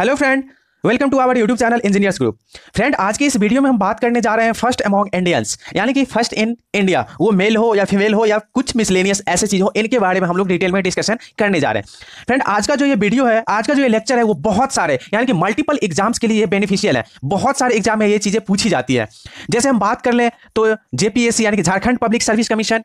hello friend welcome to our YouTube channel engineers group friend आज की इस video में हम बात करने जा रहे हैं फर्स्ट अमॉन्ग इंडियंस यानी कि फर्स्ट इन इंडिया वो मेल हो या फीमेल हो या कुछ मिसलेनियस ऐसे चीज हो इनके बारे में हम लोग डिटेल में डिस्कशन करने जा रहे हैं फ्रेंड आज का जो ये वीडियो है आज का जो ये लेक्चर है वो बहुत सारे यानी कि मल्टीपल एग्जाम्स के लिए बेनिफिशियल है बहुत सारे एग्जाम में ये चीज़ें पूछी जाती है जैसे हम बात कर लें तो जेपीएससी यानी कि Jharkhand public service commission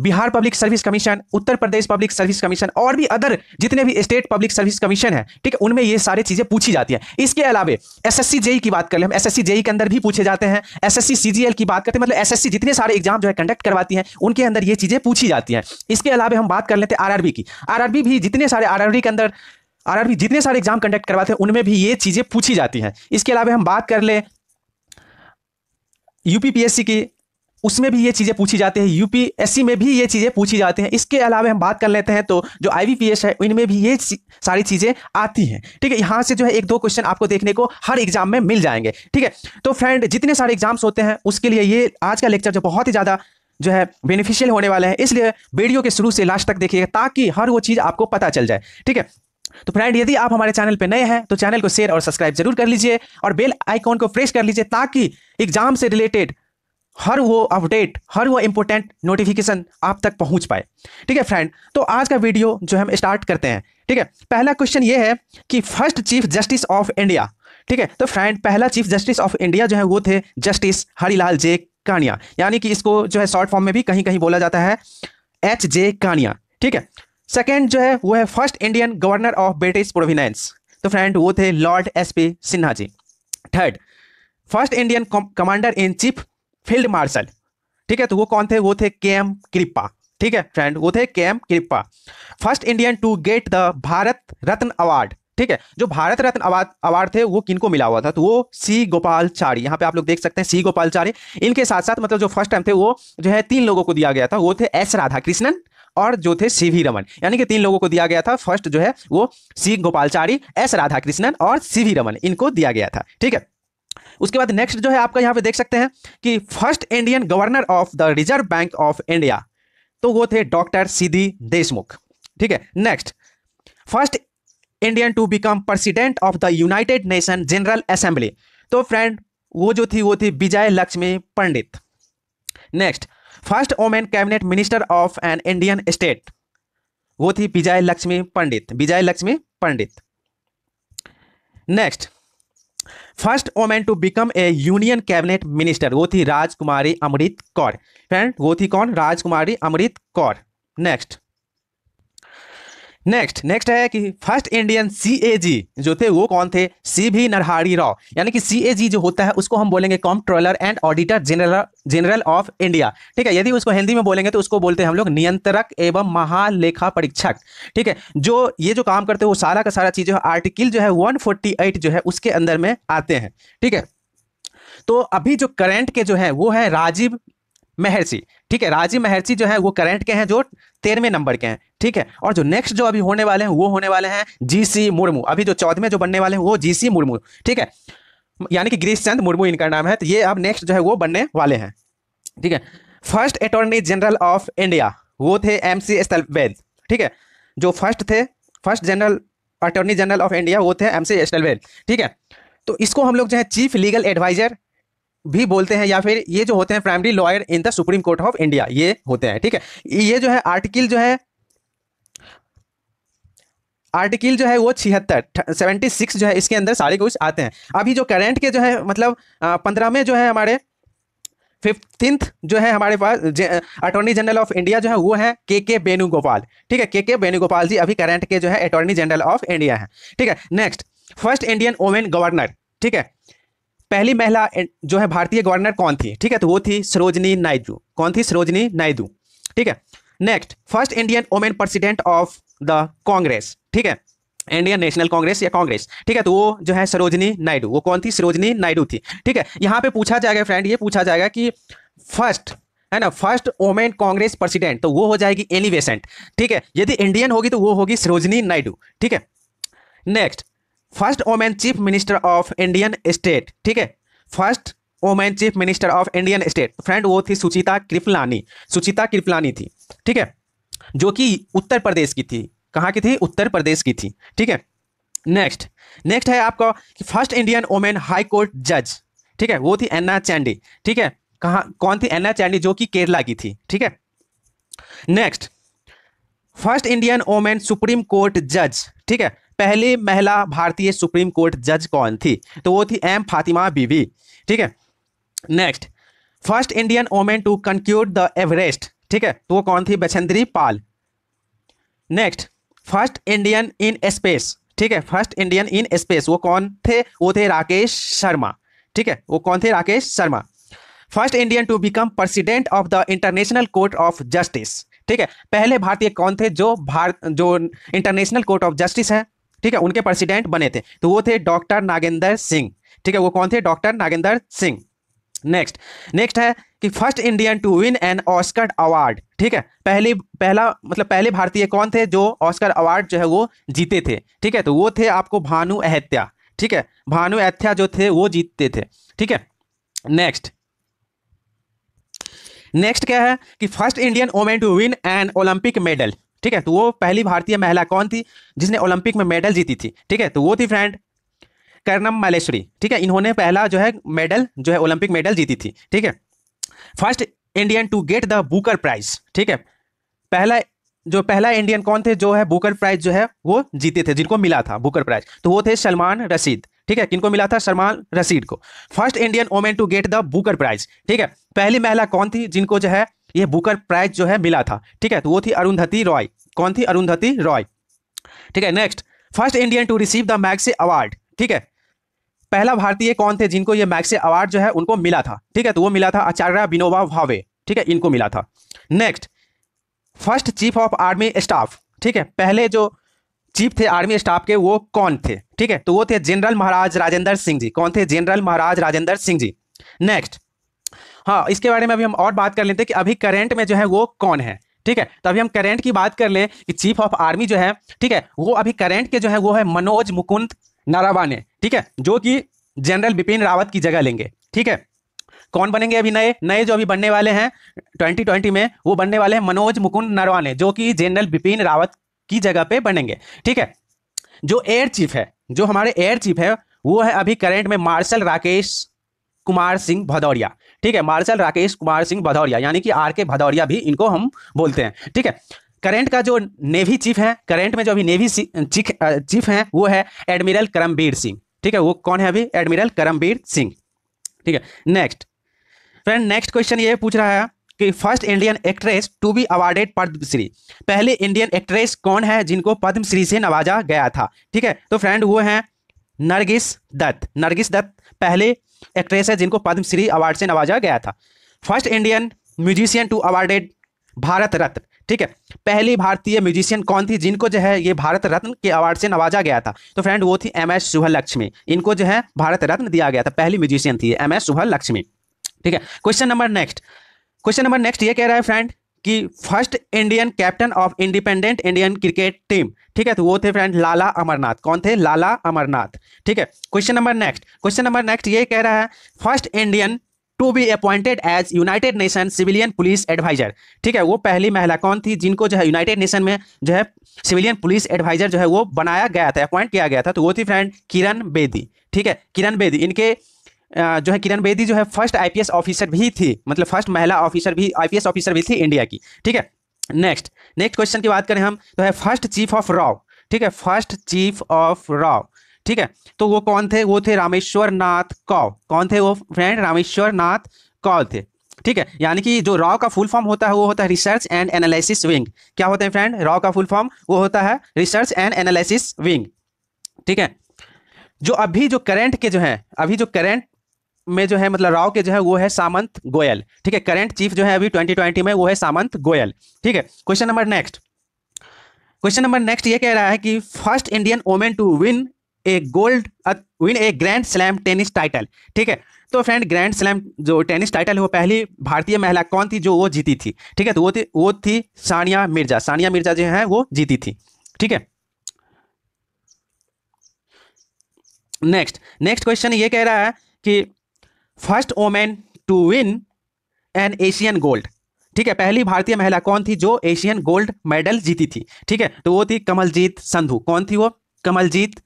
Bihar public service commission Uttar Pradesh public service commission और भी अदर जितने भी स्टेट पब्लिक सर्विस कमीशन है ठीक है उनमें ये सारी चीजें पूछी जाती है इसके अलावा एसएससी जेई e की बात कर ले हम एसएससी जेई e के अंदर भी पूछे जाते हैं एसएससी सीजीएल की बात करते हैं मतलब एसएससी जितने सारे एग्जाम जो है कंडक्ट करवाती है उनके अंदर ये चीजें पूछी जाती है इसके अलावा हम बात कर लेते हैं आर की आर भी जितने सारे आर के अंदर आर जितने सारे एग्जाम कंडक्ट करवाते हैं उनमें भी ये चीजें पूछी जाती हैं इसके अलावा हम बात कर ले यूपीपीएससी की उसमें भी ये चीज़ें पूछी जाती है यूपीएससी में भी ये चीज़ें पूछी जाती हैं इसके अलावा हम बात कर लेते हैं तो जो आईबीपीएस है इनमें भी ये सारी चीज़ें आती हैं ठीक है यहाँ से जो है एक दो क्वेश्चन आपको देखने को हर एग्जाम में मिल जाएंगे ठीक है तो फ्रेंड जितने सारे एग्जाम्स होते हैं उसके लिए ये आज का लेक्चर जो बहुत ही ज़्यादा जो है बेनिफिशियल होने वाला है इसलिए वीडियो के शुरू से लास्ट तक देखिएगा ताकि हर वो चीज़ आपको पता चल जाए ठीक है तो फ्रेंड यदि आप हमारे चैनल पर नए हैं तो चैनल को शेयर और सब्सक्राइब जरूर कर लीजिए और बेल आइकॉन को प्रेस कर लीजिए ताकि एग्जाम से रिलेटेड हर वो अपडेट हर वो इंपॉर्टेंट नोटिफिकेशन आप तक पहुंच पाए ठीक है फ्रेंड तो आज का वीडियो जो हम स्टार्ट करते हैं ठीक है पहला क्वेश्चन ये है कि first chief justice of India ठीक है तो फ्रेंड पहला चीफ जस्टिस ऑफ इंडिया जो है वो थे जस्टिस हरिलाल जे कानिया यानी कि इसको जो है शॉर्ट फॉर्म में भी कहीं कहीं बोला जाता है एच जे कानिया ठीक है सेकेंड जो है वो है first Indian governor of British province तो फ्रेंड वो थे lord S P Sinha ji third first Indian commander in chief field marshal ठीक है तो वो कौन थे वो थे के एम कृपा ठीक है फ्रेंड वो थे K M Cariappa first Indian to get the Bharat Ratna award ठीक है जो भारत रत्न अवार्ड अवार्ड थे वो किनको मिला हुआ था तो वो सी गोपालचारी यहाँ पे आप लोग देख सकते हैं सी गोपालचारी इनके साथ साथ मतलब जो फर्स्ट टाइम थे वो जो है तीन लोगों को दिया गया था वो थे एस राधा कृष्णन और जो थे सी वी रमन यानी कि तीन लोगों को दिया गया था फर्स्ट जो है वो C Gopalachari S Radhakrishnan और सी वी रमन इनको दिया गया था ठीक है उसके बाद नेक्स्ट जो है आपका यहाँ पे देख सकते हैं कि first Indian governor of the reserve bank of India तो वो थे डॉक्टर सीधी देशमुख ठीक है next first Indian to become president of the United nation general assembly तो फ्रेंड वो जो थी वो थी Vijay Lakshmi Pandit next first women cabinet minister of an Indian state वो थी Vijay Lakshmi Pandit Vijay Lakshmi Pandit next first women to become a union cabinet minister वो थी राजकुमारी अमृत कौर फ्रेंड वो थी कौन Rajkumari Amrit Kaur next next next है कि फर्स्ट इंडियन सी जो थे वो कौन थे सी भी नरहारी राव यानी कि सी जो होता है उसको हम बोलेंगे comptroller and auditor general general of India ठीक है यदि उसको हिंदी में बोलेंगे तो उसको बोलते हैं हम लोग नियंत्रक एवं महालेखा परीक्षक ठीक है जो ये जो काम करते हैं वो सारा का सारा चीज आर्टिकल जो है वन जो है उसके अंदर में आते हैं ठीक है तो अभी जो करंट के जो है वो है राजीव महर्षि ठीक है राजीव महर्षि जो है वो करंट के हैं जो तेरहवें नंबर के हैं ठीक है और जो नेक्स्ट जो अभी होने वाले हैं वो होने वाले हैं जीसी मुर्मू अभी जो चौदहवें जो बनने वाले हैं वो जीसी मुर्मू ठीक है यानी कि गिरीश चंद मुर्मू इनका नाम है तो ये अब नेक्स्ट जो है वो बनने वाले हैं ठीक है first attorney general of India वो थे एम सी एस्टलवेद ठीक है जो फर्स्ट थे first general attorney general of India वो थे एम सी एस्टलवेद ठीक है तो इसको हम लोग जो है चीफ लीगल एडवाइजर भी बोलते हैं या फिर ये जो होते हैं primary lawyer in the supreme court of India ये होते हैं ठीक है ये जो है आर्टिकल जो है आर्टिकल जो है वो छिहत्तर सेवेंटी सिक्स जो है इसके अंदर सारे कुछ आते हैं अभी जो करेंट के जो है मतलब पंद्रहवें जो है हमारे फिफ्टींथ जो है हमारे पास अटॉर्नी जनरल ऑफ इंडिया जो है वो है के के वेणुगोपाल ठीक है के के वेणुगोपाल जी अभी करेंट के जो है अटॉर्नी जनरल ऑफ इंडिया है ठीक है next first Indian women governor ठीक है पहली महिला जो है भारतीय गवर्नर कौन थी ठीक है तो वो थी सरोजनी नायडू कौन थी सरोजनी नायडू ठीक है next first Indian women president of the Congress ठीक है इंडियन नेशनल कांग्रेस या कांग्रेस ठीक है तो वो जो है सरोजनी नायडू वो कौन थी सरोजनी नायडू थी ठीक है यहाँ पे पूछा जाएगा फ्रेंड ये पूछा जाएगा कि फर्स्ट है ना फर्स्ट वोमेन कांग्रेस प्रेसिडेंट तो वो हो जाएगी एनी बेसेंट ठीक है यदि इंडियन होगी तो वो होगी सरोजनी नायडू ठीक है next first women chief minister of Indian state ठीक है first women chief minister of Indian state friend वो थी सुचिता कृपलानी सुचिता कृपलानी थी ठीक है जो कि उत्तर प्रदेश की थी कहाँ की थी उत्तर प्रदेश की थी ठीक है नेक्स्ट नेक्स्ट है आपका first Indian women high court जज ठीक है वो थी एन्ना चैंडी ठीक है कहाँ कौन थी एन्ना चैंडी जो कि केरला की थी ठीक है next first Indian women supreme court जज ठीक है पहली महिला भारतीय सुप्रीम कोर्ट जज कौन थी तो वो थी एम फातिमा बीवी ठीक है next first Indian women to conquer the Everest ठीक है तो वो कौन थी Bachendri Pal next first Indian in space ठीक है फर्स्ट इंडियन इन स्पेस वो कौन थे वो थे राकेश शर्मा ठीक है वो कौन थे Rakesh Sharma first Indian to become president of the international court of justice ठीक है पहले भारतीय कौन थे जो भारत जो इंटरनेशनल कोर्ट ऑफ जस्टिस है ठीक है उनके प्रेसिडेंट बने थे तो वो थे डॉक्टर नागेंद्र सिंह ठीक है वो कौन थे doctor Nagendra Singh next next है कि first Indian to win an Oscar award ठीक है पहली पहला मतलब पहले भारतीय कौन थे जो ऑस्कर अवार्ड जो है वो जीते थे ठीक है तो वो थे आपको भानु अहत्या ठीक है भानु अहत्या जो थे वो जीतते थे ठीक है नेक्स्ट नेक्स्ट क्या है कि first Indian women to win an Olympic medal ठीक है तो वो पहली भारतीय महिला कौन थी जिसने ओलंपिक में मेडल जीती थी ठीक है तो वो थी फ्रेंड कर्णम मालेश्वरी ठीक है इन्होंने पहला जो है मेडल जो है ओलंपिक मेडल जीती थी ठीक है first Indian to get the Booker prize ठीक है पहला जो पहला इंडियन कौन थे जो है बुकर प्राइज जो है वो जीते थे जिनको मिला था बुकर प्राइज तो वो थे सलमान रशीद ठीक है किनको मिला था सलमान रशीद को first Indian women to get the Booker prize ठीक है पहली महिला कौन थी जिनको जो है ये बुकर प्राइज जो है मिला था ठीक है तो वो थी अरुंधति रॉय कौन थी अरुंधति रॉय ठीक है next first Indian to receive the Magsaysay award ठीक है पहला भारतीय कौन थे जिनको ये मैक्स अवार्ड जो है उनको मिला था ठीक है तो वो मिला था आचार्य विनोबा भावे ठीक है इनको मिला था next first chief of army staff ठीक है पहले जो चीफ थे आर्मी स्टाफ के वो कौन थे ठीक है तो वो थे जनरल महाराज राजेंद्र सिंह जी कौन थे जनरल महाराज राजेंद्र सिंह जी नेक्स्ट हाँ इसके बारे में अभी हम और बात कर लेते हैं कि अभी करेंट में जो है वो कौन है ठीक है तो अभी हम करेंट की बात कर लें कि चीफ ऑफ आर्मी जो है ठीक है वो अभी करेंट के जो है वो है मनोज मुकुंद नारावाने ठीक है जो कि जनरल बिपिन रावत की जगह लेंगे ठीक है कौन बनेंगे अभी नए नए जो अभी बनने वाले हैं 2020 में वो बनने वाले हैं मनोज मुकुंद नरवाने जो कि जनरल बिपिन रावत की जगह पे बनेंगे ठीक है जो एयर चीफ है जो हमारे एयर चीफ है वो है अभी करेंट में मार्शल राकेश कुमार सिंह भदौरिया ठीक है मार्शल राकेश कुमार सिंह भदौरिया यानी कि आर के भदौरिया भी इनको हम बोलते हैं ठीक है करेंट का जो नेवी चीफ है करेंट में जो अभी नेवी चीफ हैं वो है एडमिरल करमबीर सिंह ठीक है वो कौन है अभी एडमिरल करमबीर सिंह ठीक है नेक्स्ट फ्रेंड नेक्स्ट क्वेश्चन ये पूछ रहा है कि first Indian actress to be awarded Padmashri पहले इंडियन एक्ट्रेस कौन है जिनको पद्मश्री से नवाजा गया था ठीक है तो फ्रेंड वो है नरगिस दत्त नरगिस दत्त पहले एक्ट्रेस है जिनको पद्मश्री अवार्ड से नवाजा गया था first Indian musician to awarded Bharat Ratna ठीक है पहली भारतीय म्यूजिशियन कौन थी जिनको जो है ये भारत रत्न के अवार्ड से नवाजा गया था तो फ्रेंड वो थी एम एस सुहल लक्ष्मी इनको जो है भारत रत्न दिया गया था पहली म्यूजिशियन थी एम एस सुहल लक्ष्मी ठीक है question number next question number next ये कह रहा है फ्रेंड कि first Indian captain of independent Indian cricket team ठीक है तो वो थे फ्रेंड लाला अमरनाथ कौन थे लाला अमरनाथ ठीक है question number next question number next ये कह रहा है first Indian to be appointed as united nation civilian police adviser ठीक है वो पहली महिला कौन थी जिनको जो है यूनाइटेड नेशन में जो है सिविलियन पुलिस एडवाइजर जो है वो बनाया गया था अपॉइंट किया गया था तो वो थी फ्रेंड किरण बेदी ठीक है किरण बेदी इनके जो है किरण बेदी जो है फर्स्ट आईपीएस ऑफिसर भी थी मतलब फर्स्ट महिला ऑफिसर भी आईपीएस ऑफिसर भी थी इंडिया की ठीक है नेक्स्ट नेक्स्ट क्वेश्चन की बात करें हम तो है फर्स्ट चीफ ऑफ राव ठीक है फर्स्ट चीफ ऑफ राव ठीक है तो वो कौन थे वो थे रामेश्वर नाथ कौ कौन थे वो फ्रेंड रामेश्वर नाथ कौल थे ठीक है यानी कि जो राव का फुल फॉर्म होता है वो होता है रिसर्च एंड एनालिसिस विंग क्या होते हैं फ्रेंड राव का फुल फॉर्म वो होता है रिसर्च एंड एनालिसिस विंग ठीक है जो अभी जो करंट के जो है अभी जो करंट में जो है मतलब राव के जो है वो है सामंत गोयल ठीक है करंट चीफ जो है अभी 2020 में वो है सामंत गोयल ठीक है question number next question number next ये कह रहा है कि first Indian women to win a gold win a grand slam tennis title ठीक है तो फ्रेंड ग्रैंड स्लैम जो टेनिस टाइटल है वो पहली भारतीय महिला कौन थी जो वो जीती थी ठीक है तो वो थी वो थी सानिया मिर्जा सानिया मिर्जा जो है वो जीती थी ठीक है नेक्स्ट नेक्स्ट क्वेश्चन ये कह रहा है कि first women to win an Asian gold ठीक है पहली भारतीय महिला कौन थी जो एशियन गोल्ड मेडल जीती थी ठीक है तो वो थी कमलजीत संधु कौन थी वो कमलजीत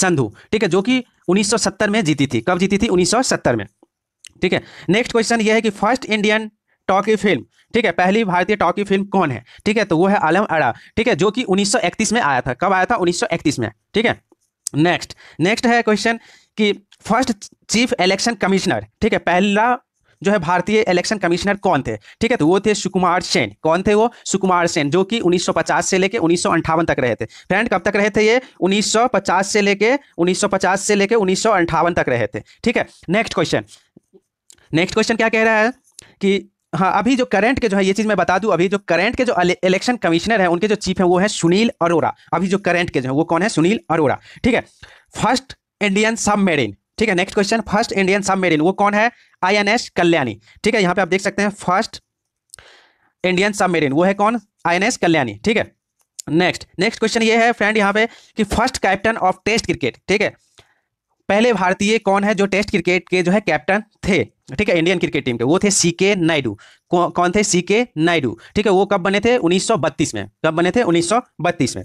संधु ठीक है जो कि 1970 में जीती थी कब जीती थी 1970 में ठीक है नेक्स्ट क्वेश्चन ये है कि फर्स्ट इंडियन टॉकी फिल्म ठीक है पहली भारतीय टॉकी फिल्म कौन है ठीक है तो वो है आलम अड़ा ठीक है जो कि 1931 में आया था कब आया था 1931 में ठीक है नेक्स्ट नेक्स्ट है क्वेश्चन कि फर्स्ट चीफ इलेक्शन कमिश्नर ठीक है पहला जो है भारतीय इलेक्शन कमिश्नर कौन थे ठीक है तो वो थे सुकुमार सेन कौन थे वो सुकुमार सेन जो कि 1950 से लेके उन्नीस तक रहे थे फ्रेंड कब तक रहे थे ये 1950 से लेके 1950 से लेके उन्नीस तक रहे थे ठीक है नेक्स्ट क्वेश्चन नेक्स्ट क्वेश्चन क्या कह रहा है कि हाँ अभी जो करंट के जो है ये चीज़ मैं बता दूं अभी जो करंट के जो इलेक्शन कमिश्नर है उनके जो चीफ हैं वो है सुनील अरोरा अभी जो करंट के जो है वो कौन है सुनील अरोरा ठीक है फर्स्ट इंडियन सबमेरिन ठीक है next question first Indian submarine वो कौन है आईएनएस कल्याणी ठीक है यहाँ पे आप देख सकते हैं फर्स्ट इंडियन सबमेरिन वो है कौन आईएनएस कल्याणी ठीक है नेक्स्ट नेक्स्ट क्वेश्चन ये है फ्रेंड यहाँ पे कि first captain of test cricket ठीक है पहले भारतीय कौन है जो टेस्ट क्रिकेट के जो है कैप्टन थे ठीक है इंडियन क्रिकेट टीम के वो थे सी के नायडू कौन थे सी के नायडू ठीक है वो कब बने थे 1932 में कब बने थे 1932 में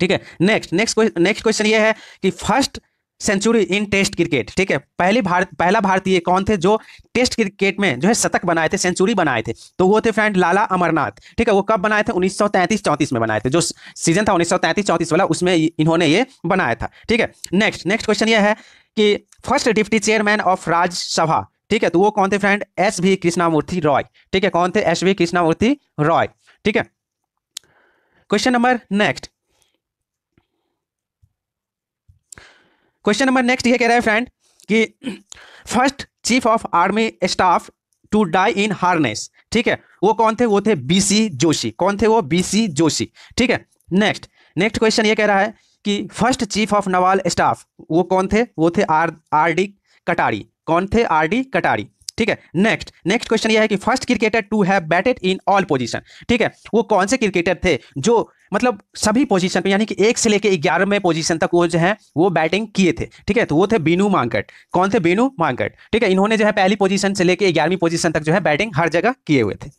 ठीक है नेक्स्ट नेक्स्ट नेक्स्ट क्वेश्चन ये है कि first century in test cricket ठीक है पहली भारत पहला भारतीय कौन थे जो टेस्ट क्रिकेट में जो है शतक बनाए थे सेंचुरी बनाए थे तो वो थे फ्रेंड लाला अमरनाथ ठीक है वो कब बनाए थे 1933 34 में बनाए थे जो सीजन था 1933 34 वाला उसमें इन्होंने ये बनाया था ठीक है नेक्स्ट नेक्स्ट क्वेश्चन ये है कि first deputy chairman of Rajyasabha ठीक है तो वो कौन थे friend S V Krishnamurthy Roy ठीक है कौन थे एस वी कृष्णामूर्ति रॉय ठीक है question number next question number next ये कह रहा है फ्रेंड कि first chief of army staff to die in harness ठीक है वो कौन थे वो थे बीसी जोशी कौन थे वो बीसी जोशी ठीक है नेक्स्ट नेक्स्ट क्वेश्चन ये कह रहा है कि first chief of naval staff वो कौन थे वो थे आर आर डी कटारी कौन थे आर डी कटारी ठीक है नेक्स्ट नेक्स्ट क्वेश्चन यह है कि first cricketer to have batted in all position ठीक है वो कौन से क्रिकेटर थे जो मतलब सभी पोजीशन पे यानी कि एक से लेकर ग्यारहवें पोजीशन तक वो जो है वो बैटिंग किए थे ठीक है तो वो थे बीनू मांकट कौन थे बीनू मांकट ठीक है इन्होंने जो है पहली पोजीशन से लेकर ग्यारहवीं पोजीशन तक जो है बैटिंग हर जगह किए हुए थे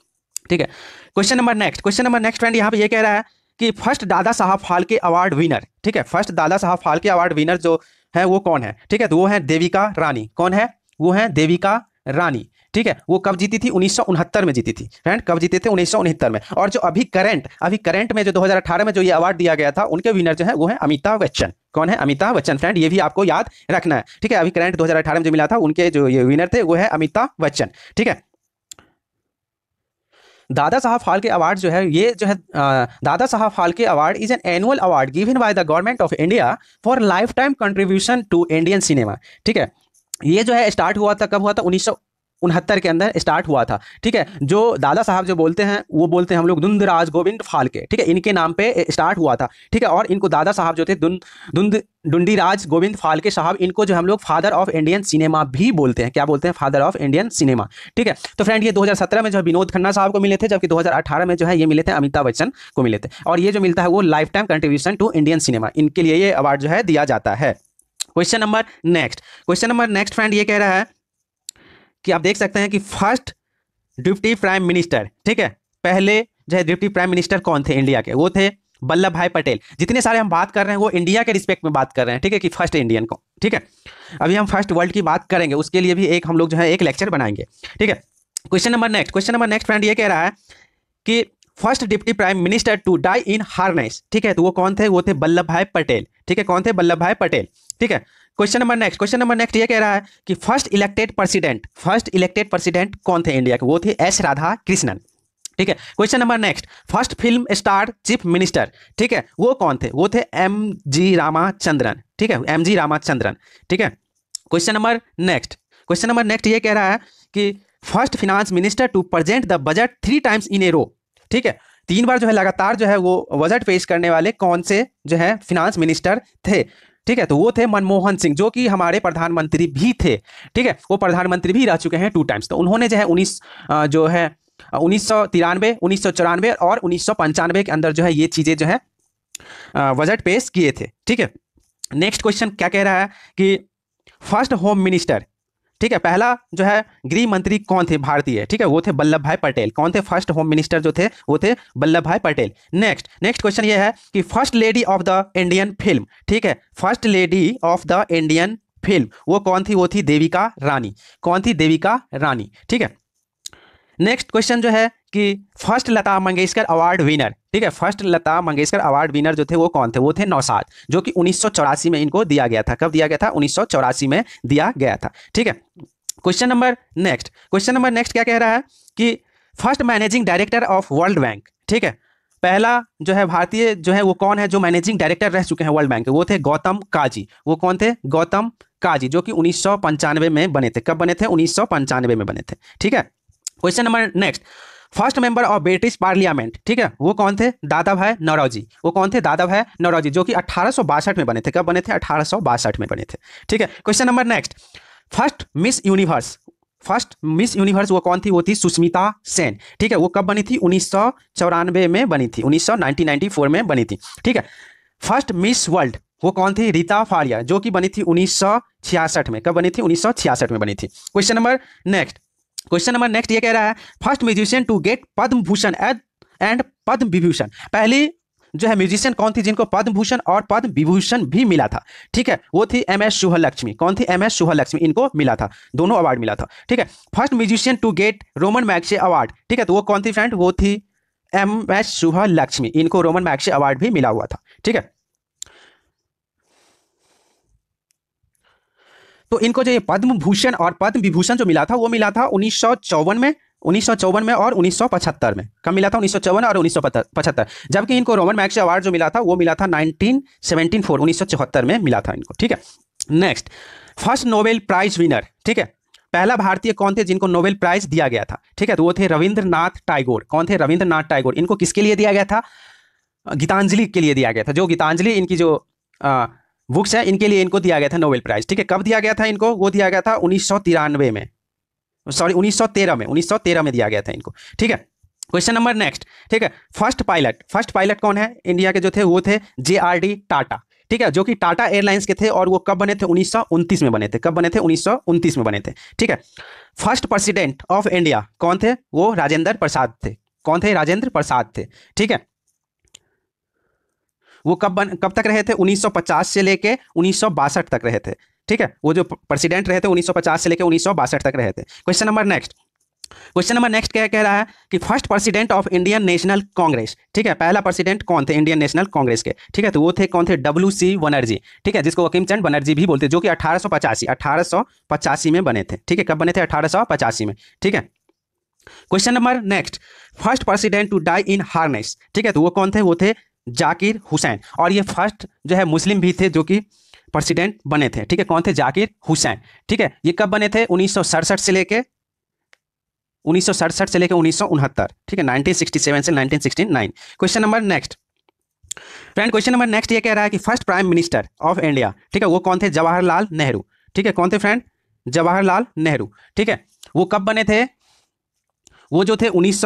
ठीक है question number next question number next friend यहाँ पर यह कह रहा है कि फर्स्ट दादा साहब के अवार्ड विनर ठीक है फर्स्ट दादा साहब के अवार्ड विनर जो है वो कौन है ठीक है तो वो है देविका रानी कौन है वो है देविका रानी ठीक है वो कब जीती थी उन्नीस में जीती थी फ्रेंड कब जीते थे उन्नीस में और जो अभी करंट अभी करंट में जो 2018 में जो ये अवार्ड दिया गया था उनके विनर जो है वो है अमिताभ बच्चन कौन है अमिताभ बच्चन फ्रेंड ये भी आपको याद रखना है ठीक है अभी करंट 2018 में जो मिला था उनके जो ये विनर थे वो है अमिताभ बच्चन ठीक है दादा साहब फाल्के अवार्ड जो है ये जो है Dada Saheb Phalke award is an annual award given by the government of India for lifetime contribution to Indian cinema ठीक है ये जो है स्टार्ट हुआ था कब हुआ था उन्नीस उनहत्तर के अंदर स्टार्ट हुआ था ठीक है जो दादा साहब जो बोलते हैं वो बोलते हैं हम लोग धुंधराज गोविंद फालके ठीक है इनके नाम पे स्टार्ट हुआ था ठीक है और इनको दादा साहब जो थे धुंध धुंध डुंडीराज गोविंद फालके साहब इनको जो हम लोग फादर ऑफ इंडियन सिनेमा भी बोलते हैं क्या बोलते हैं फादर ऑफ इंडियन सिनेमा ठीक है तो फ्रेंड ये 2017 में जो है विनोद खन्ना साहब को मिले थे जबकि 2018 में जो है ये मिले थे अमिताभ बच्चन को मिले थे और ये जो मिलता है वो lifetime contribution to Indian cinema इनके लिए ये अवार्ड जो है दिया जाता है question number next question number next friend ये कह रहा है कि आप देख सकते हैं कि फर्स्ट डिप्टी प्राइम मिनिस्टर ठीक है पहले जो है डिप्टी प्राइम मिनिस्टर कौन थे इंडिया के वो थे वल्लभ भाई पटेल जितने सारे हम बात कर रहे हैं वो इंडिया के रिस्पेक्ट में बात कर रहे हैं ठीक है कि फर्स्ट इंडियन को ठीक है अभी हम फर्स्ट वर्ल्ड की बात करेंगे उसके लिए भी एक हम लोग जो है एक लेक्चर बनाएंगे ठीक है question number next question number next friend ये कह रहा है कि first deputy prime minister to die in harness ठीक है तो वो कौन थे वो थे वल्लभ भाई पटेल ठीक है कौन थे वल्लभ भाई पटेल ठीक है question number next question number next ये कह रहा है कि first elected president first elected president कौन थे इंडिया के वो थे एस राधा कृष्णन ठीक है question number next first film star chief minister ठीक है वो कौन थे वो थे एम जी रामाचंद्रन ठीक है एम जी रामाचंद्रन ठीक है question number next question number next ये कह रहा है कि first finance minister to present the budget three times in a row ठीक है तीन बार जो है लगातार जो है वो बजट पेश करने वाले कौन से जो है फिनांस मिनिस्टर थे ठीक है तो वो थे मनमोहन सिंह जो कि हमारे प्रधानमंत्री भी थे ठीक है वो प्रधानमंत्री भी रह चुके हैं टू टाइम्स तो उन्होंने जो है उन्नीस जो है उन्नीस सौ तिरानवे उन्नीस सौ चौरानवे और उन्नीस सौ पंचानवे के अंदर जो है ये चीज़ें जो है बजट पेश किए थे ठीक है नेक्स्ट क्वेश्चन क्या कह रहा है कि फर्स्ट होम मिनिस्टर ठीक है पहला जो है गृह मंत्री कौन थे भारतीय ठीक है वो थे वल्लभ भाई पटेल कौन थे फर्स्ट होम मिनिस्टर जो थे वो थे वल्लभ भाई पटेल नेक्स्ट नेक्स्ट क्वेश्चन ये है कि first lady of the Indian film ठीक है first lady of the Indian film वो कौन थी वो थी देविका रानी कौन थी देविका रानी ठीक है नेक्स्ट क्वेश्चन जो है कि first Lata Mangeshkar award winner ठीक है first Lata Mangeshkar award winner जो थे वो कौन थे वो थे नौसाद जो कि उन्नीस में इनको दिया गया था कब दिया गया था उन्नीस में दिया गया था ठीक है question number next question number next क्या कह रहा है कि first managing director of World Bank ठीक है पहला जो है भारतीय जो है वो कौन है जो मैनेजिंग डायरेक्टर रह चुके हैं वर्ल्ड बैंक के वो थे गौतम काजी वो कौन थे गौतम काजी जो कि उन्नीस में बने थे कब बने थे उन्नीस में बने थे ठीक है question number next first member of British parliament ठीक है वो कौन थे दादा भाई नौरोजी वो कौन थे दादा भाई नौरोजी जो कि अठारह में बने थे कब बने थे अठारह में बने थे ठीक है question number next first Miss Universe first Miss Universe वो कौन थी वो थी सुष्मिता सेन ठीक है वो कब बनी थी उन्नीस में बनी थी उन्नीस में बनी थी ठीक है फर्स्ट मिस वर्ल्ड वो कौन थी रीता फारिया जो कि बनी थी उन्नीस में कब बनी थी उन्नीस में बनी थी question number next question number next ये कह रहा है first musician to get Padma Bhushan and Padma Vibhushan पहली जो है म्यूजिशियन कौन थी जिनको पद्म भूषण और पद्म विभूषण भी मिला था ठीक है वो थी एम एस सुहल लक्ष्मी कौन थी एम एस सुहल लक्ष्मी इनको मिला था दोनों अवार्ड मिला था ठीक है first musician to get Ramon Magsaysay award ठीक है तो वो कौन थी फ्रेंड वो थी एम एस सुहल लक्ष्मी इनको रोमन मैक्से अवार्ड भी मिला हुआ था ठीक है तो इनको जो ये पद्म भूषण और पद्म विभूषण जो मिला था वो मिला था उन्नीस में उन्नीस में और उन्नीस में कब मिला था उन्नीस और उन्नीस जबकि इनको रोमन मैक्स अवार्ड जो मिला था वो मिला था नाइनटीन सेवनटीन फोर उन्नीस में मिला था इनको ठीक है next first Nobel prize winner ठीक है पहला भारतीय कौन थे जिनको नोबेल प्राइज दिया गया था ठीक है तो वो थे रविंद्रनाथ टाइगोर कौन थे रविंद्रनाथ टाइगोर इनको किसके लिए दिया गया था गीतांजलि के लिए दिया गया था जो गीतांजलि इनकी जो बुक्स है इनके लिए इनको दिया गया था नोबेल प्राइज ठीक है कब दिया गया था इनको वो दिया गया था उन्नीस में सॉरी उन्नीस में उन्नीस में दिया गया था इनको ठीक है क्वेश्चन नंबर नेक्स्ट ठीक है फर्स्ट पायलट फर्स्ट पायलट कौन है इंडिया के जो थे वो थे जे टाटा ठीक है जो कि टाटा एयरलाइंस के थे और वो कब बने थे उन्नीस में बने थे कब बने थे उन्नीस में बने थे ठीक है फर्स्ट प्रेसिडेंट ऑफ इंडिया कौन थे वो राजेंद्र प्रसाद थे कौन थे राजेंद्र प्रसाद थे ठीक है वो कब बन कब तक रहे थे 1950 से लेके उन्नीस तक रहे थे ठीक है वो जो प्रेसिडेंट रहे थे 1950 से लेकर उन्नीस तक रहे थे question number next question number next क्या कह रहा है कि first president of Indian National Congress ठीक है पहला प्रेसिडेंट कौन थे इंडियन नेशनल कांग्रेस के ठीक है तो वो थे कौन थे डब्ल्यू सी बनर्जी ठीक है जिसको वकीम चंद बनर्जी भी बोलते जो कि अठारह सौ में बने थे ठीक है कब बने थे अठारह में ठीक है question number next first president to die in harness ठीक है तो वो कौन थे वो थे जाकिर हुसैन और ये फर्स्ट जो है मुस्लिम भी थे जो कि प्रेसिडेंट बने थे ठीक है कौन थे जाकिर हुसैन ठीक है ये कब बने थे उन्नीस से लेके उन्नीस से लेकर उन्नीस ठीक है 1967 से 1969 question number next friend question number next ये कह रहा है कि first prime minister of India ठीक है वो कौन थे जवाहरलाल नेहरू ठीक है कौन थे फ्रेंड जवाहरलाल नेहरू ठीक है वो कब बने थे वो जो थे उन्नीस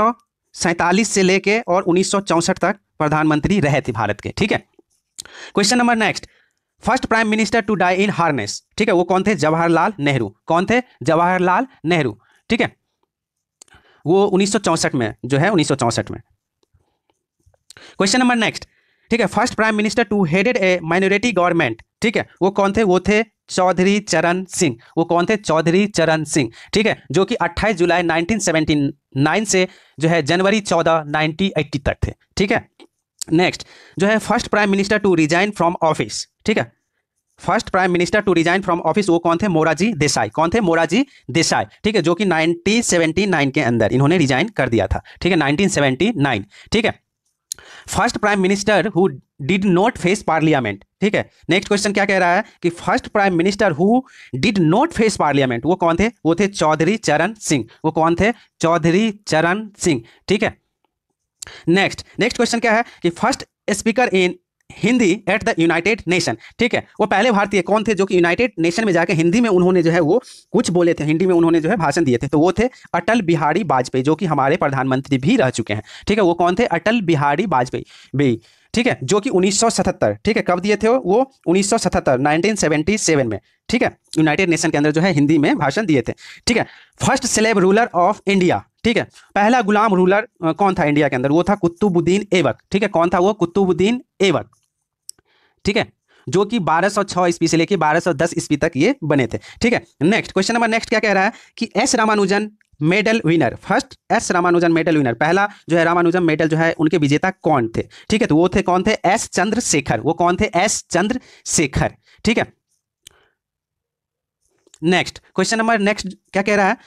से लेके और उन्नीस तक प्रधानमंत्री रहे थे भारत के ठीक है question number next first prime minister to die in harness ठीक है वो कौन थे जवाहरलाल नेहरू कौन थे जवाहरलाल नेहरू ठीक है वो उन्नीस में जो है उन्नीस में क्वेश्चन नंबर नेक्स्ट ठीक है first prime minister to headed a minority government ठीक है वो कौन थे वो थे चौधरी चरण सिंह वो कौन थे चौधरी चरण सिंह ठीक है जो कि 28 जुलाई 1979 से जो है जनवरी 14 1980 तक थे ठीक है नेक्स्ट जो है first prime minister to resign from office ठीक है first prime minister to resign from office वो कौन थे मोराजी देसाई कौन थे मोराजी देसाई ठीक है जो कि 1979 के अंदर इन्होंने रिजाइन कर दिया था ठीक है 1979 ठीक है first prime minister who did not face parliament ठीक है नेक्स्ट क्वेश्चन क्या कह रहा है कि first prime minister who did not face parliament वो कौन थे वो थे चौधरी चरण सिंह वो कौन थे चौधरी चरण सिंह ठीक है नेक्स्ट नेक्स्ट क्वेश्चन क्या है कि first speaker in Hindi at the United Nation ठीक है वो पहले भारतीय कौन थे जो कि यूनाइटेड नेशन में जाकर हिंदी में उन्होंने जो है वो कुछ बोले थे हिंदी में उन्होंने जो है भाषण दिए थे तो वो थे अटल बिहारी वाजपेयी जो कि हमारे प्रधानमंत्री भी रह चुके हैं ठीक है वो कौन थे अटल बिहारी वाजपेयी भी ठीक है जो कि 1977 ठीक है कब दिए थे वो 1977 1977 में ठीक है यूनाइटेड नेशन के अंदर जो है हिंदी में भाषण दिए थे ठीक है first slave ruler of India ठीक है पहला गुलाम रूलर कौन था इंडिया के अंदर वो था कुतुबुद्दीन एवक ठीक है कौन था वो कुतुबुद्दीन एवक ठीक है जो कि 1206 सौ ईस्वी से लेकर 1210 सौ ईस्वी तक ये बने थे ठीक है नेक्स्ट क्वेश्चन नंबर नेक्स्ट क्या कह रहा है कि S Ramanujan medal winner first S Ramanujan medal winner पहला जो है रामानुजन मेडल जो है उनके विजेता कौन थे ठीक है तो वो थे कौन थे एस चंद्रशेखर वो कौन थे एस चंद्रशेखर ठीक है नेक्स्ट क्वेश्चन नंबर नेक्स्ट क्या कह रहा है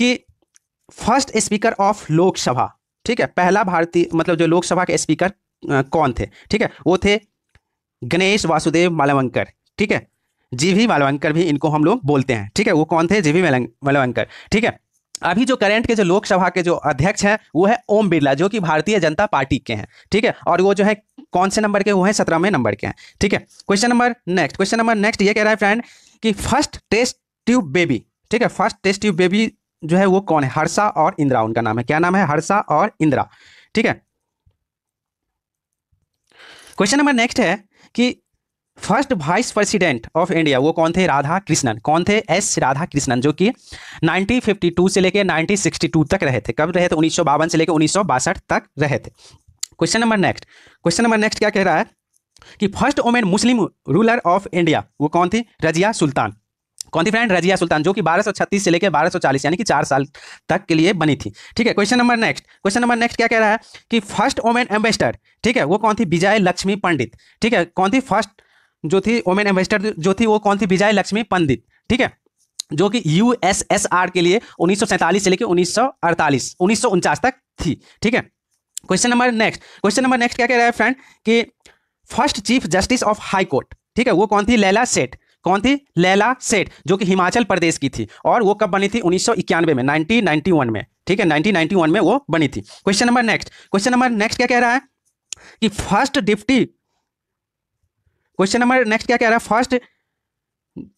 कि फर्स्ट स्पीकर ऑफ लोकसभा ठीक है पहला भारतीय मतलब जो लोकसभा के स्पीकर कौन थे ठीक है वो थे गणेश वासुदेव मालवंकर ठीक है जी वी मालवंकर भी इनको हम लोग बोलते हैं ठीक है वो कौन थे जी वी मालवंकर ठीक है अभी जो करंट के जो लोकसभा के जो अध्यक्ष हैं वो है ओम बिरला जो कि भारतीय जनता पार्टी के हैं ठीक है और वो जो है कौन से नंबर के वो हैं सत्रहवें नंबर के हैं ठीक है question number next question number next ये कह रहा है फ्रेंड कि फर्स्ट टेस्ट ट्यूब बेबी ठीक है फर्स्ट टेस्ट ट्यूब बेबी जो है वो कौन है हर्षा और इंदिरा उनका नाम है क्या नाम है हर्षा और इंदिरा ठीक है क्वेश्चन नंबर नेक्स्ट है कि first vice president of India वो कौन थे राधा कृष्णन कौन थे एस राधा कृष्णन जो कि 1952 से लेकर 1962 तक रहे थे कब रहे थे उन्नीस से लेकर उन्नीस तक रहे थे question number next question number next क्या कह रहा है कि first women Muslim ruler of India वो कौन थी रजिया सुल्तान कौन थी फ्रेंड रजिया सुल्तान जो कि 1236 से लेकर 1240 यानी कि चार साल तक के लिए बनी थी ठीक है question number next question number next क्या कह रहा है कि फर्स्ट वोमेन एम्बेस्टर ठीक है वो कौन थी विजय लक्ष्मी पंडित ठीक है कौन थी फर्स्ट जो थी वोमेन एम्बेस्टर जो थी वो कौन थी विजय लक्ष्मी पंडित ठीक है जो कि यू के लिए उन्नीस से लेकर उन्नीस सौ तक थी ठीक है question number next question number next क्या कह रहा है फ्रेंड कि first chief justice of high court ठीक है वो कौन थी लैला सेठ कौन थी लैला सेठ जो कि हिमाचल प्रदेश की थी और वो कब बनी थी उन्नीस में 1991 में ठीक है 1991 में वो बनी थी question number next question number next क्या कह रहा है कि first deputy question number next क्या कह रहा है first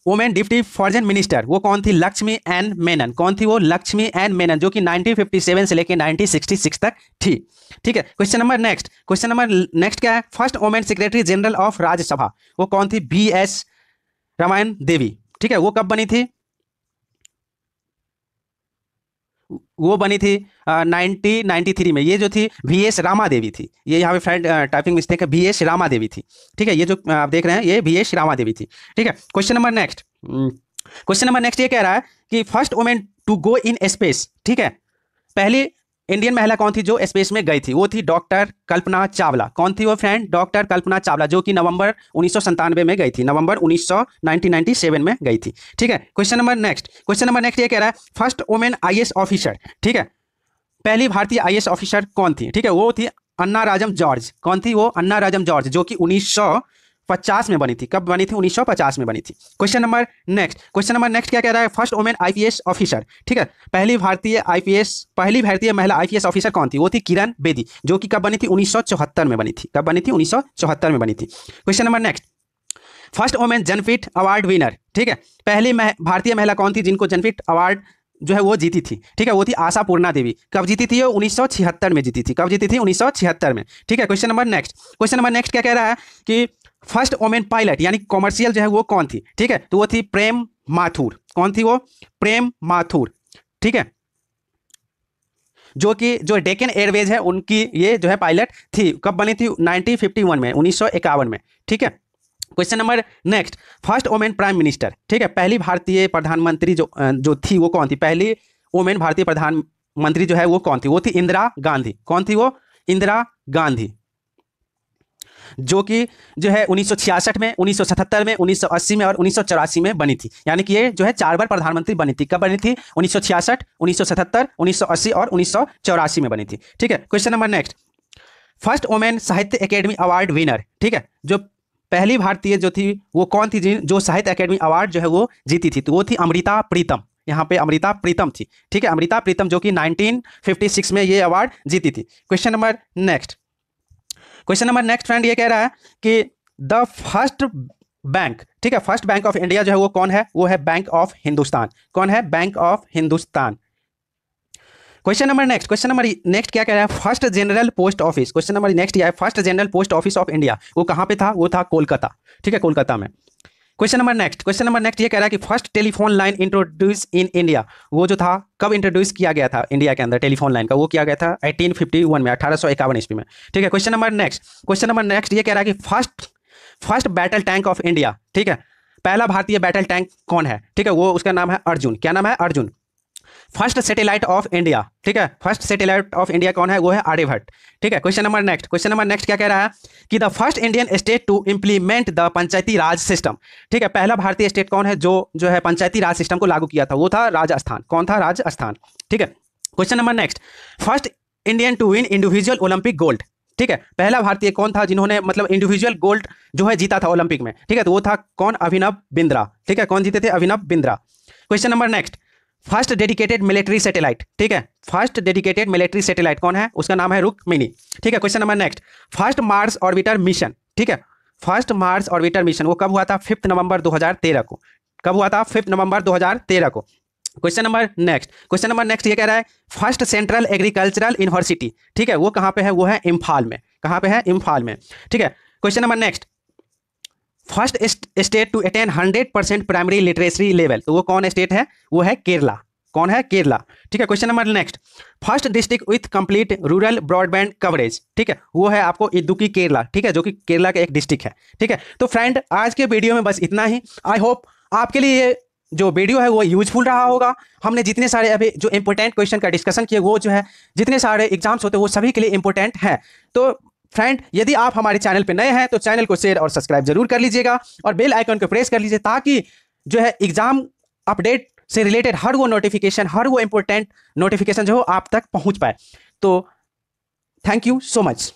women deputy foreign minister वो कौन थी लक्ष्मी एन मेनन कौन थी वो लक्ष्मी एन मेनन जो कि 1957 से लेकर 1966 तक थी ठीक है question number next question number next क्या है first women secretary general of Rajya Sabha वो कौन थी बी एस रामायण देवी ठीक है वो कब बनी थी वो बनी थी नाइनटीन नाइन्टी थ्री में ये जो थी वी एस रामा देवी थी ये यहाँ पे फ्रेंड टाइपिंग मिस्टेक है वी एस रामा देवी थी ठीक है ये जो आप देख रहे हैं ये वी एस रामा देवी थी ठीक है question number next question number next ये कह रहा है कि first women to go in space ठीक है पहली इंडियन महिला कौन थी जो स्पेस में गई थी वो थी डॉक्टर कल्पना चावला कौन थी वो फ्रेंड डॉक्टर कल्पना चावला जो कि नवंबर उन्नीस में गई थी नवंबर उन्नीस में गई थी ठीक है question number next question number next ये कह रहा है फर्स्ट वुमेन आई ऑफिसर ठीक है पहली भारतीय आई ऑफिसर कौन थी ठीक है वो थी अन्ना राजम जॉर्ज कौन थी वो अन्ना राजम जॉर्ज जो कि उन्नीस पचास में बनी थी कब बनी थी उन्नीस सौ पचास में बनी थी question number next question number next क्या कह रहा है फर्स्ट वुमेन आईपीएस ऑफिसर ठीक है पहली भारतीय आईपीएस पहली भारतीय महिला आईपीएस ऑफिसर कौन थी वो थी किरण बेदी जो कि कब बनी थी चौहत्तर में बनी थी कब बनी थी चौहत्तर में बनी थी question number next first women Jnanpith award winner ठीक है पहली भारतीय महिला कौन थी जिनको जनपीठ अवार्ड जो है वो जीती थी ठीक है वो थी आशा पूर्णा देवी कब जीती थी वो छिहत्तर में जीती थी कब जीती थी छिहत्तर में ठीक है question number next question number next क्या कह रहा है कि फर्स्ट वोमेन पायलट यानी कॉमर्शियल जो है वो कौन थी ठीक है तो वो थी प्रेम माथुर कौन थी वो प्रेम माथुर ठीक है जो कि जो डेकन एयरवेज है उनकी ये जो है पायलट थी कब बनी थी 1951 में उन्नीस में ठीक है question number next first women prime minister ठीक है पहली भारतीय प्रधानमंत्री जो जो थी वो कौन थी पहली वोमेन भारतीय प्रधानमंत्री जो है वो कौन थी वो थी इंदिरा गांधी कौन थी वो इंदिरा गांधी जो कि जो है उन्नीस में उन्नीस में उन्नीस में और उन्नीस में बनी थी यानी कि ये जो है चार बार प्रधानमंत्री बनी थी कब बनी थी उन्नीस सौ 1980 और उन्नीस में बनी थी ठीक है question number next first women Sahitya Akademi award winner ठीक है जो पहली भारतीय जो थी वो कौन थी जो साहित्य अकेडमी अवार्ड जो है वो जीती थी तो वो थी अमृता प्रीतम यहाँ पे अमृता प्रीतम थी ठीक है अमृता प्रीतम जो कि 1956 में ये अवार्ड जीती थी question number next question number next friend ये कह रहा है कि द फर्स्ट बैंक ठीक है फर्स्ट बैंक ऑफ इंडिया जो है वो कौन है वो है बैंक ऑफ हिंदुस्तान कौन है bank of Hindustan question number next question number next क्या कह रहा है first general post office question number next यह first general post office of India वो कहाँ पे था वो था कोलकाता ठीक है कोलकाता में question number next question number next ये कह रहा है कि first telephone line introduce in India वो जो था कब इंट्रोड्यूस किया गया था इंडिया के अंदर टेलीफोन लाइन का वो किया गया था 1851 में अठारह सौ इक्यावन ईस्वी में ठीक है question number next question number next ये कह रहा है कि first first battle tank of India ठीक है पहला भारतीय बैटल टैंक कौन है ठीक है वो उसका नाम है अर्जुन क्या नाम है Arjun first satellite of India ठीक है फर्स्ट सैटेलाइट ऑफ इंडिया कौन है वो है आर्यभट्ट ठीक है question number next question number next क्या कह रहा है कि the first Indian state to implement the panchayati raj system ठीक है पहला भारतीय स्टेट कौन है जो जो है पंचायती राज सिस्टम को लागू किया था वो था राजस्थान कौन था राजस्थान ठीक है question number next first Indian to win individual Olympic gold ठीक है पहला भारतीय कौन था जिन्होंने मतलब इंडिविजुअल गोल्ड जो है जीता था ओलंपिक में ठीक है तो वो था कौन अभिनव बिंद्रा ठीक है कौन जीते थे Abhinav Bindra question number next first dedicated military satellite ठीक है फर्स्ट डेडिकेटेड मिलिट्री सैटेलाइट कौन है उसका नाम है रुक मिनी ठीक है question number next first Mars orbiter mission ठीक है फर्स्ट मार्स ऑर्बिटर मिशन वो कब हुआ था फिफ्थ नवंबर 2013 को कब हुआ था फिफ्थ नवंबर 2013 को question number next question number next ये कह रहा है फर्स्ट सेंट्रल एग्रीकल्चरल यूनिवर्सिटी ठीक है वो कहाँ पे है वो है इम्फाल में कहाँ पे है इम्फाल में ठीक है question number next first state to attain hundred percent primary literacy level तो वो कौन स्टेट है वो है केरला कौन है केरला ठीक है question number next first district with complete rural broadband coverage ठीक है वो है आपको इदुकी केरला ठीक है जो कि केरला का एक डिस्ट्रिक्ट है ठीक है तो फ्रेंड आज के वीडियो में बस इतना ही आई होप आपके लिए ये जो वीडियो है वो यूजफुल रहा होगा हमने जितने सारे अभी जो इंपॉर्टेंट क्वेश्चन का डिस्कशन किया वो जो है जितने सारे एग्जाम्स होते हैं वो सभी के लिए इंपॉर्टेंट है तो फ्रेंड यदि आप हमारे चैनल पर नए हैं तो चैनल को शेयर और सब्सक्राइब जरूर कर लीजिएगा और बेल आइकन को प्रेस कर लीजिए ताकि जो है एग्जाम अपडेट से रिलेटेड हर वो नोटिफिकेशन हर वो इंपॉर्टेंट नोटिफिकेशन जो हो आप तक पहुंच पाए तो थैंक यू सो मच